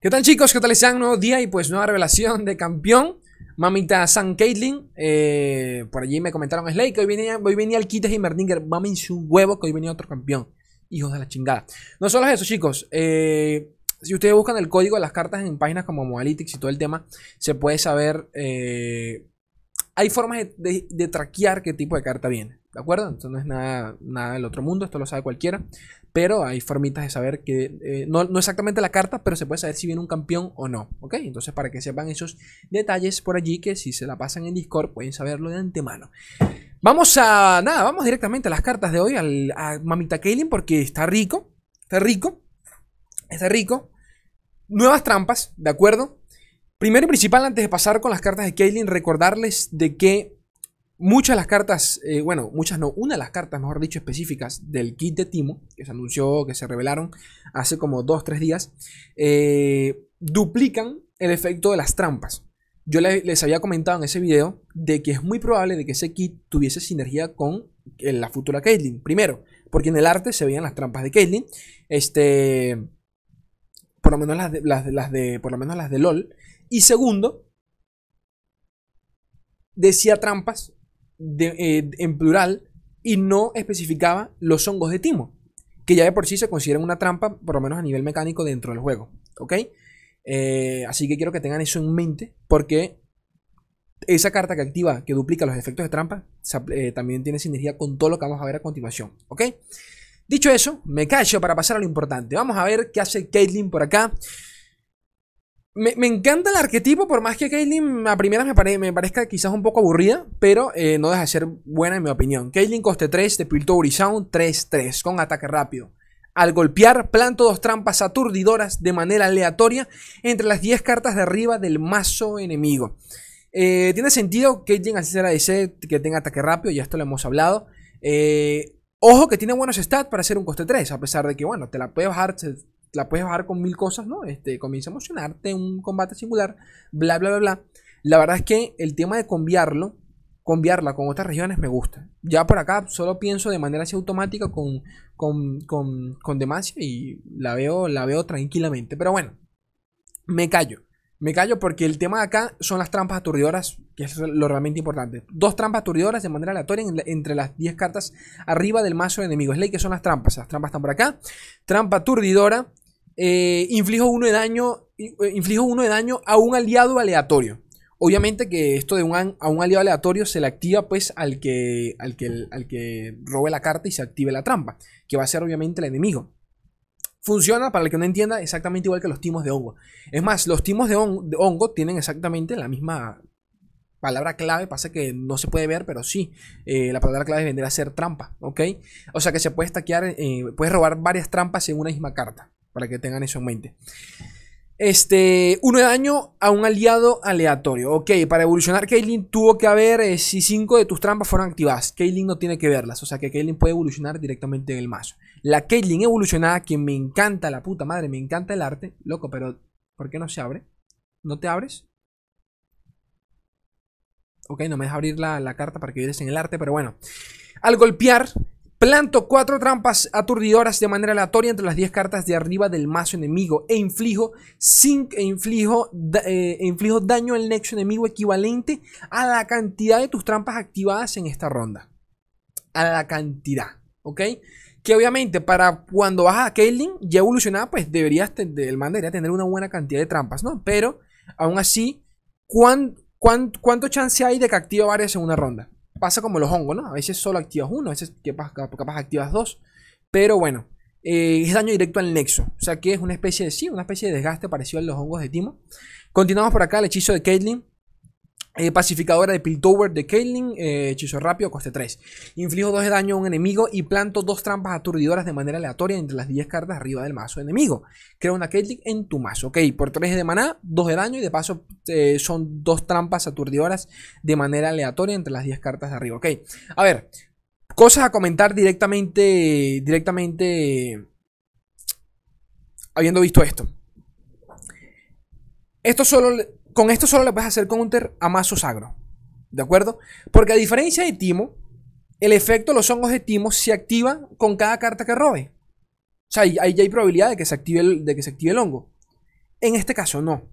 ¿Qué tal chicos? ¿Qué tal están? Nuevo día y pues nueva revelación de campeón. Mamita San Caitlin eh, por allí me comentaron Slay que hoy venía, hoy venía al kit y Merdinger. Mamen su huevo que hoy venía otro campeón. Hijos de la chingada. No solo es eso chicos. Eh, si ustedes buscan el código de las cartas en páginas como Modalytics y todo el tema, se puede saber... Eh, hay formas de, traquear qué tipo de carta viene. ¿De acuerdo? Entonces no es nada, nada del otro mundo. Esto lo sabe cualquiera. Pero hay formitas de saber que, eh, no, exactamente la carta, pero se puede saber si viene un campeón o no. ¿Ok? Entonces, para que sepan esos detalles por allí, que si se la pasan en Discord, pueden saberlo de antemano. Vamos a, nada, vamos directamente a las cartas de hoy, a Mamita Kaylin, porque está rico, está rico, está rico. Nuevas trampas, ¿de acuerdo? Primero y principal, antes de pasar con las cartas de Kaylin, recordarles de que Muchas de las cartas, eh, bueno, muchas no, una de las cartas, mejor dicho, específicas del kit de Timo, que se anunció, que se revelaron hace como 2-3 días, eh, duplican el efecto de las trampas. Yo les había comentado en ese video de que es muy probable de que ese kit tuviese sinergia con eh, la futura Caitlyn. Primero, porque en el arte se veían las trampas de Caitlyn. Este. Por lo menos las de. Por lo menos las de LOL. Y segundo. Decía trampas eh, en plural y no especificaba los hongos de timo, que ya de por sí se consideran una trampa, por lo menos a nivel mecánico, dentro del juego. ¿Ok? Eh, así que quiero que tengan eso en mente, porque esa carta que activa, que duplica los efectos de trampa, eh, también tiene sinergia con todo lo que vamos a ver a continuación. ¿Ok? Dicho eso, me callo para pasar a lo importante. Vamos a ver qué hace Caitlyn por acá. Me, encanta el arquetipo, por más que Caitlyn a primera me, parezca quizás un poco aburrida, pero eh, no deja de ser buena en mi opinión. Caitlyn coste 3 de Piltover Sound 3-3 con ataque rápido. Al golpear, planto dos trampas aturdidoras de manera aleatoria entre las 10 cartas de arriba del mazo enemigo. Eh, tiene sentido que Caitlyn así será dice que tenga ataque rápido, ya esto lo hemos hablado. Eh, ojo que tiene buenos stats para ser un coste 3, a pesar de que, bueno, te la puedes bajar, la puedes bajar con mil cosas, ¿no? Este, comienza a emocionarte, un combate singular, bla, bla, bla, bla. La verdad es que el tema de conviarlo, conviarla con otras regiones me gusta. Ya por acá solo pienso de manera así automática con, con, Demacia y la veo, la veo tranquilamente. Pero bueno, me callo. Me callo porque el tema de acá son las trampas aturdidoras, que es lo realmente importante. Dos trampas aturdidoras de manera aleatoria entre las 10 cartas arriba del mazo de Es Ley que son las trampas. Las trampas están por acá. Trampa aturdidora. Eh, inflijo uno de daño. Eh, inflijo uno de daño a un aliado aleatorio. Obviamente que esto de un, a un aliado aleatorio se le activa pues al que, al, que, al que robe la carta y se active la trampa, que va a ser obviamente el enemigo. Funciona, para el que no entienda, exactamente igual que los timos de hongo. Es más, los timos de, hongo tienen exactamente la misma palabra clave, pasa que no se puede ver, pero sí, eh, la palabra clave vendría a ser trampa, ¿ok? O sea que se puede stackear, puede eh, puedes robar varias trampas en una misma carta, para que tengan eso en mente. Este, uno de daño a un aliado aleatorio. Ok, para evolucionar, Kaylin tuvo que haber eh, si cinco de tus trampas fueron activadas. Kaylin no tiene que verlas, o sea que Kaylin puede evolucionar directamente en el mazo. La Caitlyn evolucionada, que me encanta la puta madre, me encanta el arte. Loco, pero ¿por qué no se abre? ¿No te abres? Ok, no me deja abrir la, carta para que vives en el arte, pero bueno. Al golpear, Planto cuatro trampas aturdidoras de manera aleatoria entre las 10 cartas de arriba del mazo enemigo e inflijo, e eh, e inflijo, daño al nexo enemigo equivalente a la cantidad de tus trampas activadas en esta ronda. A la cantidad, ¿ok? Que obviamente para cuando vas a Kaelin ya evolucionada, pues deberías, el tener una buena cantidad de trampas, ¿no? Pero aún así, cuánto chance hay de que active varias en una ronda? pasa como los hongos, ¿no? A veces solo activas uno, a veces capaz, activas dos. Pero bueno, eh, es daño directo al nexo. O sea que es una especie de sí, una especie de desgaste parecido a los hongos de Timo. Continuamos por acá, el hechizo de Caitlyn. Eh, pacificadora de Piltover de Kaelin, eh, hechizo rápido, coste 3. Inflijo 2 de daño a un enemigo y planto dos trampas aturdidoras de manera aleatoria entre las 10 cartas arriba del mazo enemigo. Crea una Kaelin en tu mazo. Ok, por 3 de maná, 2 de daño y de paso eh, son dos trampas aturdidoras de manera aleatoria entre las 10 cartas de arriba. Ok, a ver, cosas a comentar directamente, directamente, habiendo visto esto. Esto solo con esto solo le puedes hacer counter a mazos sagro, ¿De acuerdo? Porque a diferencia de Timo, el efecto de los hongos de Timo se activa con cada carta que robe. O sea, ahí ya hay probabilidad de que, se active el, de que se active el hongo. En este caso, no.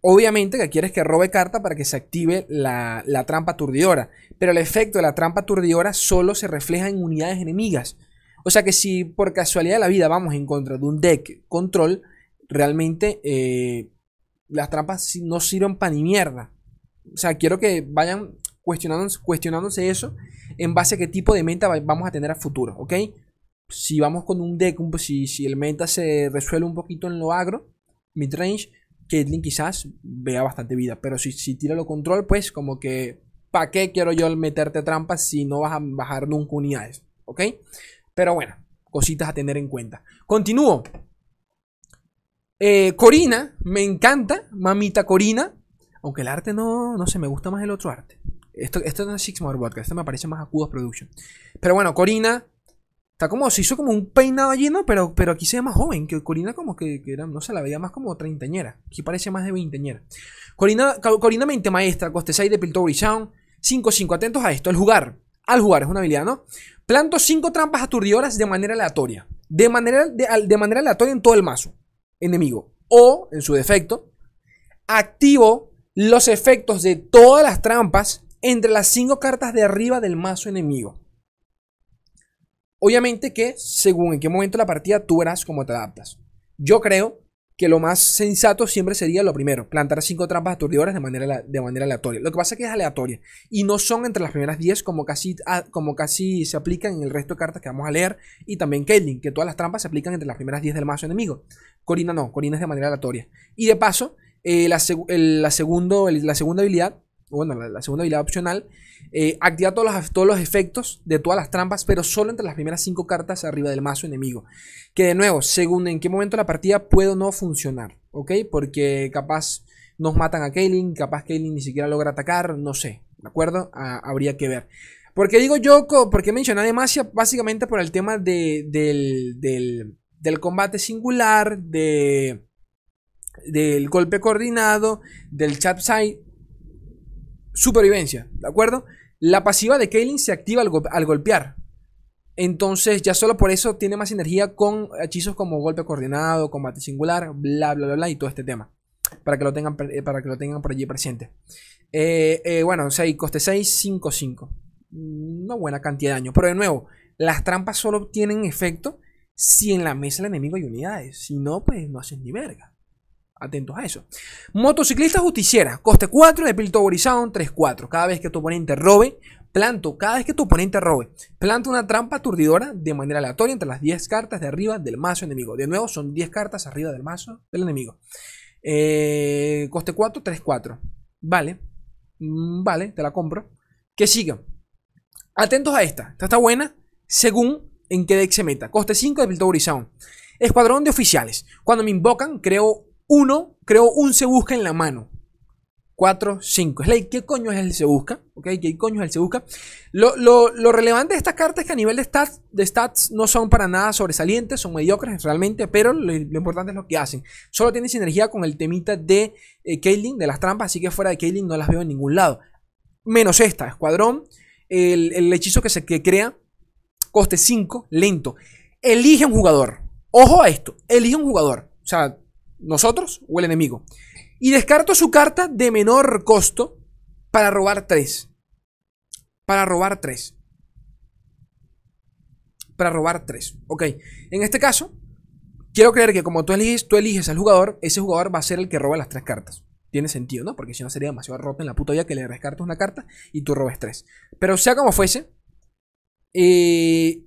Obviamente que quieres que robe carta para que se active la, trampa aturdidora. Pero el efecto de la trampa aturdidora solo se refleja en unidades enemigas. O sea que si por casualidad de la vida vamos en contra de un deck control, realmente eh, las trampas no sirven para ni mierda. O sea, quiero que vayan cuestionándose, cuestionándose eso en base a qué tipo de meta vamos a tener a futuro, ¿ok? Si vamos con un deck, si, el meta se resuelve un poquito en lo agro, midrange, Caitlyn quizás vea bastante vida. Pero si, si tira lo control, pues como que, ¿para qué quiero yo meterte trampas si no vas a bajar nunca unidades? ¿Ok? Pero bueno, cositas a tener en cuenta. Continúo. Eh, Corina, me encanta, mamita Corina. Aunque el arte no, no sé, me gusta más el otro arte. Esto, esto no es Six More Vodka, esto me parece más Acudos Production. Pero bueno, Corina está como, se hizo como un peinado allí, ¿no? Pero, pero aquí se ve más joven, que Corina como que, era, no se la veía más como treintañera. Aquí parece más de veinteñera. Corina, Corina mente maestra, coste 6 de Piltover Sound. 5-5, atentos a esto, al jugar. Al jugar, es una habilidad, ¿no? Planto 5 trampas aturdidoras de manera aleatoria. De manera, de manera aleatoria en todo el mazo enemigo. O, en su defecto, activo los efectos de todas las trampas entre las cinco cartas de arriba del mazo enemigo. Obviamente que según en qué momento la partida tú verás cómo te adaptas. Yo creo que lo más sensato siempre sería lo primero, plantar cinco trampas aturdidoras de manera, de manera aleatoria. Lo que pasa es que es aleatoria y no son entre las primeras 10 como casi, ah, como casi se aplican en el resto de cartas que vamos a leer y también Caitlyn, que todas las trampas se aplican entre las primeras 10 del mazo enemigo. Corina no, Corina es de manera aleatoria. Y de paso, eh, la, la segunda habilidad bueno, la, segunda habilidad opcional, eh, activa todos los, todos los efectos de todas las trampas, pero solo entre las primeras cinco cartas arriba del mazo enemigo. Que de nuevo, según en qué momento la partida Puedo no funcionar, ¿ok? Porque capaz nos matan a Kaylin, capaz Kaylin ni siquiera logra atacar, no sé, ¿de acuerdo? Ah, habría que ver. porque digo yo, Porque mencioné Básicamente por el tema del, combate singular, de del golpe coordinado, del chat side, supervivencia, ¿de acuerdo? La pasiva de Kaylin se activa al, golpear. Entonces ya solo por eso tiene más energía con hechizos como golpe coordinado, combate singular, bla, bla, bla, bla y todo este tema. Para que lo tengan, eh, para que lo tengan por allí presente. Eh, eh, bueno, coste 6, 5, 5. Una buena cantidad de daño. Pero de nuevo, las trampas solo tienen efecto si en la mesa el enemigo hay unidades. Si no, pues no hacen ni verga. Atentos a eso. Motociclista justiciera, coste 4 de Piltover 3-4. Cada vez que tu oponente robe, planto, cada vez que tu oponente robe, planta una trampa aturdidora de manera aleatoria entre las 10 cartas de arriba del mazo enemigo. De nuevo, son 10 cartas arriba del mazo del enemigo. Eh, coste 4, 3-4. Vale, mm, vale, te la compro. Que siga. Atentos a esta. Esta está buena según en qué deck se meta. Coste 5 de Piltover Escuadrón de oficiales. Cuando me invocan, creo uno, creo un se busca en la mano. Cuatro, cinco. ¿qué coño es el se busca? ¿Qué coño es el se busca? Lo, relevante de estas cartas es que a nivel de stats, de stats, no son para nada sobresalientes, son mediocres realmente, pero lo, importante es lo que hacen. Solo tiene sinergia con el temita de eh, de las trampas, así que fuera de Kaling no las veo en ningún lado. Menos esta, Escuadrón, el, hechizo que se que crea, coste 5, lento. Elige un jugador. Ojo a esto, elige un jugador. O sea, nosotros o el enemigo. Y descarto su carta de menor costo para robar 3. Para robar 3. Para robar 3. Ok. En este caso, quiero creer que como tú eliges, tú eliges al jugador, ese jugador va a ser el que roba las tres cartas. Tiene sentido, ¿no? Porque si no sería demasiado roto en la puta vida que le descartas una carta y tú robes tres. Pero sea como fuese, eh,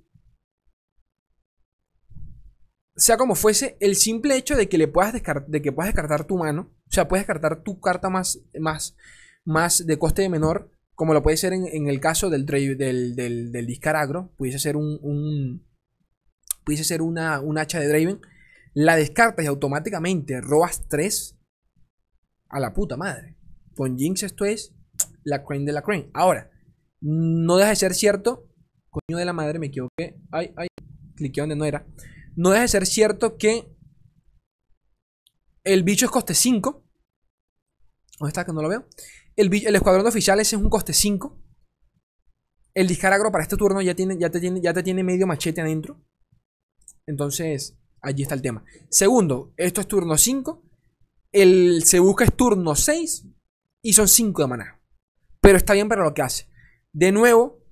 sea como fuese, el simple hecho de que le puedas descartar, de que puedas descartar tu mano, o sea, puedes descartar tu carta más, más, más de coste de menor, como lo puede ser en, el caso del, del, del, del discaragro, pudiese ser un, un pudiese ser una, un hacha de Draven, la descartas y automáticamente robas 3 a la puta madre. Con Jinx esto es la crane de la crane. Ahora, no deja de ser cierto, coño de la madre, me equivoqué, ay, ay, cliqué donde no era no deja de ser cierto que el bicho es coste 5. ¿Dónde está? Que no lo veo. El, escuadrón de oficiales es un coste 5. El discaragro para este turno ya, tiene, ya, te tiene, ya te tiene medio machete adentro. Entonces, allí está el tema. Segundo, esto es turno 5. El se busca es turno 6. Y son 5 de maná. Pero está bien para lo que hace. De nuevo,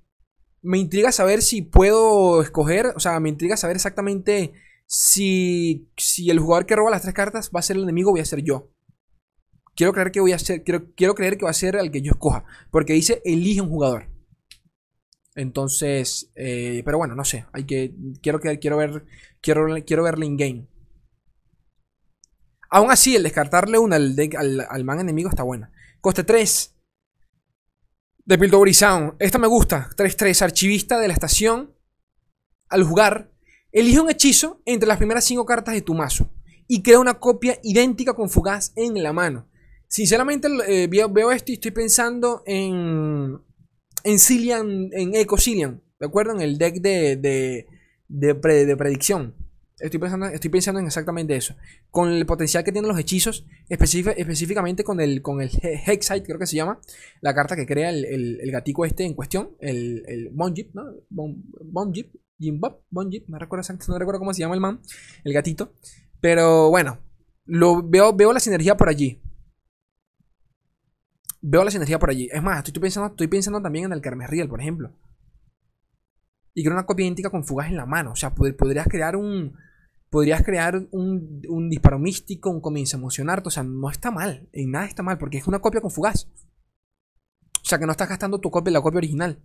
me intriga saber si puedo escoger, o sea, me intriga saber exactamente si, si el jugador que roba las tres cartas va a ser el enemigo o voy a ser yo. Quiero creer que voy a ser, quiero, creer que va a ser el que yo escoja, porque dice elige un jugador. Entonces, eh, pero bueno, no sé, hay que quiero quiero ver quiero quiero verle in game. Aún así, el descartarle una al, al, al man enemigo está buena. Coste 3 de Piltover Sound. Esta me gusta. 3-3, archivista de la estación. Al jugar, elige un hechizo entre las primeras 5 cartas de tu mazo y crea una copia idéntica con fugaz en la mano. Sinceramente eh, veo, esto y estoy pensando en en Cillian, en Eco Cillian, ¿de acuerdo? En el deck de, de predicción estoy pensando, en exactamente eso. Con el potencial que tienen los hechizos, específicamente con el, con el Hexite, creo que se llama, la carta que crea el, el, gatico este en cuestión, el, el Bonjip, ¿no? Bonjip, Jimbop, Bonjip, no recuerdo exactamente, no recuerdo cómo se llama el man, el gatito. Pero bueno, lo veo, veo la sinergia por allí. Veo la sinergia por allí. Es más, estoy, pensando, estoy pensando también en el Carmesriel, por ejemplo y creo una copia idéntica con fugas en la mano. O sea, podrías crear un, podrías crear un, disparo místico, un comienzo a emocionarte, o sea, no está mal, en nada está mal, porque es una copia con fugaz. O sea, que no estás gastando tu copia, la copia original.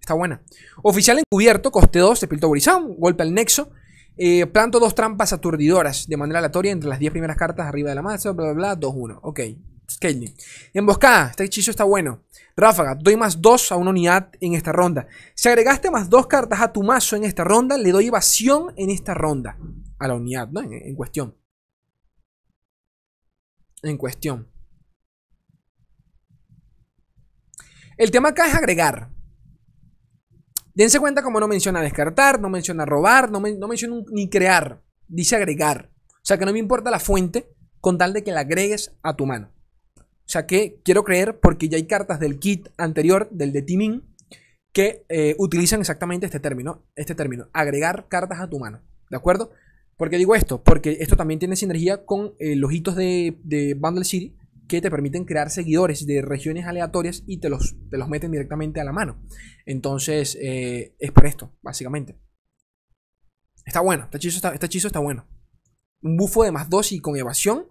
Está buena. Oficial encubierto, coste 2, piltó golpe al nexo. Eh, planto dos trampas aturdidoras de manera aleatoria entre las 10 primeras cartas arriba de la masa, bla, bla, bla, 2-1. Ok, Scaling. Emboscada, este hechizo está bueno. Ráfaga, doy más 2 a una unidad en esta ronda. Si agregaste más 2 cartas a tu mazo en esta ronda, le doy evasión en esta ronda a la unidad, En, cuestión. En cuestión. El tema acá es agregar. Dense cuenta como no menciona descartar, no menciona robar, no, menciona ni crear. Dice agregar. O sea que no me importa la fuente con tal de que la agregues a tu mano. O sea que quiero creer, porque ya hay cartas del kit anterior, del de timing, que eh, utilizan exactamente este término, este término, agregar cartas a tu mano. ¿De acuerdo? ¿Por qué digo esto? Porque esto también tiene sinergia con eh, los hitos de, Bundle City que te permiten crear seguidores de regiones aleatorias y te los, los meten directamente a la mano. Entonces, eh, es por esto, básicamente. Está bueno, este hechizo está, este está bueno. Un bufo de más 2 y con evasión.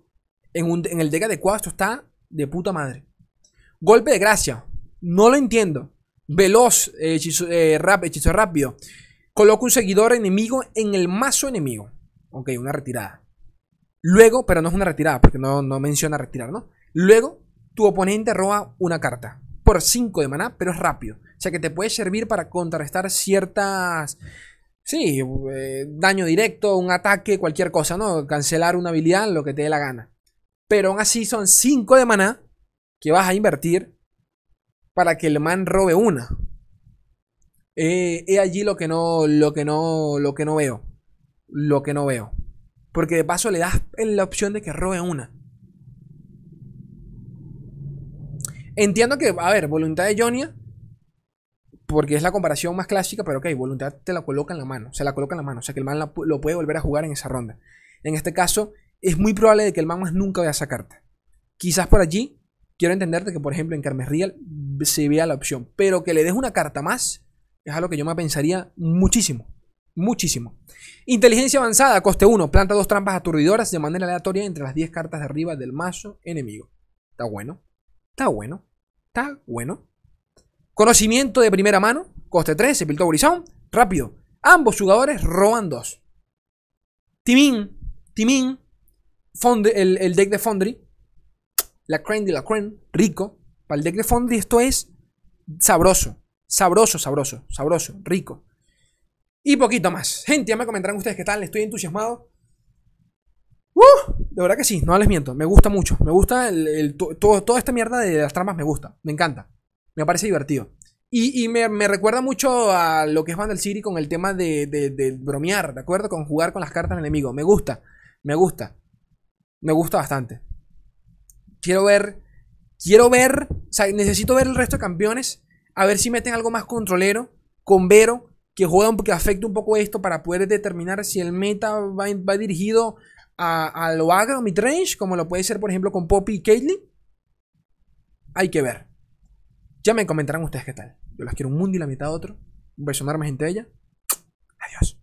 En, el deck adecuado, esto está de puta madre. Golpe de gracia. No lo entiendo. Veloz, eh, hechizo rápido. Coloca un seguidor enemigo en el mazo enemigo. Ok, una retirada. Luego, pero no es una retirada, porque no, no menciona retirar, ¿no? Luego, tu oponente roba una carta por 5 de maná, pero es rápido. O sea que te puede servir para contrarrestar ciertas. Sí, eh, daño directo, un ataque, cualquier cosa, ¿no? Cancelar una habilidad, lo que te dé la gana. Pero aún así son 5 de maná que vas a invertir para que el man robe una. Eh, he allí lo que no, lo que no, lo que no veo lo que no veo. Porque de paso le das la opción de que robe una. Entiendo que, a ver, voluntad de Jonia, porque es la comparación más clásica, pero ok, voluntad te la coloca en la mano, se la coloca en la mano, o sea que el man lo puede volver a jugar en esa ronda. En este caso, es muy probable de que el man más nunca vea esa carta Quizás por allí, quiero entenderte que, por ejemplo, en carmen Real se vea la opción, pero que le des una carta más, es algo que yo me pensaría muchísimo. Muchísimo. Inteligencia avanzada, coste 1. Planta dos trampas aturdidoras de manera aleatoria entre las 10 cartas de arriba del mazo enemigo. Está bueno. Está bueno. Está bueno. Conocimiento de primera mano, coste 3. Sepilto Borizón. Rápido. Ambos jugadores roban 2. Timín. Timín. el, deck de Fondry. La Crane de la Crane. Rico. Para el deck de Fondry esto es sabroso. Sabroso, sabroso. Sabroso. Rico y poquito más. Gente, ya me comentarán ustedes qué tal, estoy entusiasmado. Uh, de verdad que sí, no les miento, me gusta mucho, me gusta el, todo, toda esta mierda de las tramas, me gusta, me encanta, me parece divertido. Y, me, recuerda mucho a lo que es Vandal City con el tema de, bromear, ¿de acuerdo? Con jugar con las cartas enemigo. Me gusta, me gusta, me gusta bastante. Quiero ver, quiero ver, o sea, necesito ver el resto de campeones, a ver si meten algo más controlero, con Vero, que juega un, un poco esto para poder determinar si el meta va, dirigido a, lo agro midrange, como lo puede ser, por ejemplo, con Poppy y Caitlyn? Hay que ver. Ya me comentarán ustedes qué tal. Yo las quiero un mundo y la mitad otro. Un a enorme, gente de ella. Adiós.